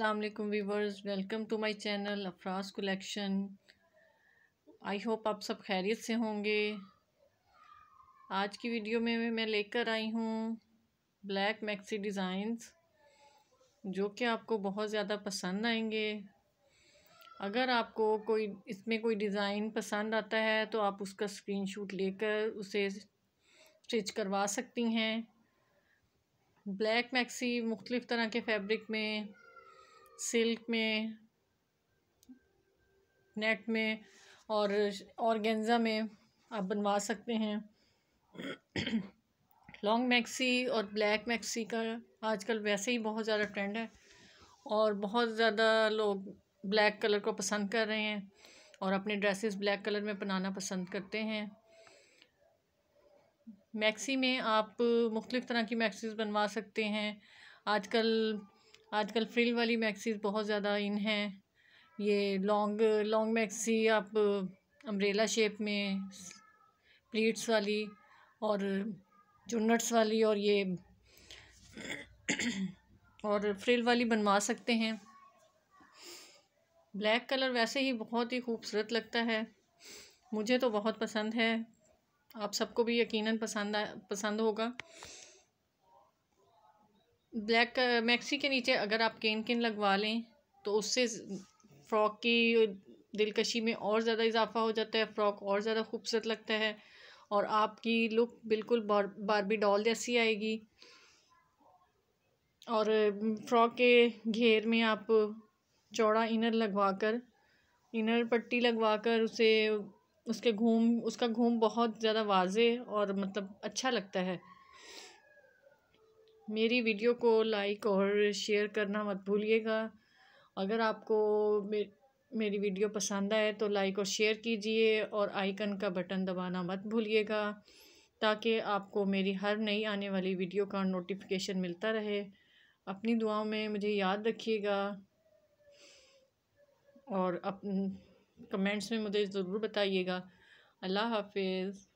अल्लाम viewers welcome to my channel Afraz collection I hope आप सब खैरियत से होंगे आज की वीडियो में मैं लेकर आई हूँ ब्लैक मैक्सी डिज़ाइंस जो कि आपको बहुत ज़्यादा पसंद आएंगे अगर आपको कोई इसमें कोई डिज़ाइन पसंद आता है तो आप उसका स्क्रीनशॉट लेकर उसे स्टिच करवा सकती हैं ब्लैक मैक्सी मुख्तलिफ़ तरह के फैब्रिक में सिल्क में नेट में और गेंज़ा में आप बनवा सकते हैं लॉन्ग मैक्सी और ब्लैक मैक्सी का आजकल वैसे ही बहुत ज़्यादा ट्रेंड है और बहुत ज़्यादा लोग ब्लैक कलर को पसंद कर रहे हैं और अपने ड्रेसेस ब्लैक कलर में बनाना पसंद करते हैं मैक्सी में आप मुख्तलिफ़ तरह की मैक्सीज बनवा सकते हैं आजकल आजकल फ्रिल वाली मैक्सीज बहुत ज़्यादा इन हैं ये लॉन्ग लॉन्ग मैक्सी आप अम्ब्रेला शेप में प्लीट्स वाली और चुन्नट्स वाली और ये और फ्रिल वाली बनवा सकते हैं ब्लैक कलर वैसे ही बहुत ही खूबसूरत लगता है मुझे तो बहुत पसंद है आप सबको भी यकीनन पसंद पसंद होगा ब्लैक मैक्सी के नीचे अगर आप केन किन लगवा लें तो उससे फ़्रॉक की दिलकशी में और ज़्यादा इजाफा हो जाता है फ़्रॉक और ज़्यादा खूबसूरत लगता है और आपकी लुक बिल्कुल बार बारबी डॉल जैसी आएगी और फ्रॉक के घेर में आप चौड़ा इनर लगवा कर इनर पट्टी लगवा कर उसे उसके घूम उसका घूम बहुत ज़्यादा वाजे और मतलब अच्छा लगता है मेरी वीडियो को लाइक और शेयर करना मत भूलिएगा अगर आपको मे मेरी वीडियो पसंद आए तो लाइक और शेयर कीजिए और आइकन का बटन दबाना मत भूलिएगा ताकि आपको मेरी हर नई आने वाली वीडियो का नोटिफिकेशन मिलता रहे अपनी दुआओं में मुझे याद रखिएगा और अप कमेंट्स में मुझे ज़रूर बताइएगा अल्लाह हाफिज़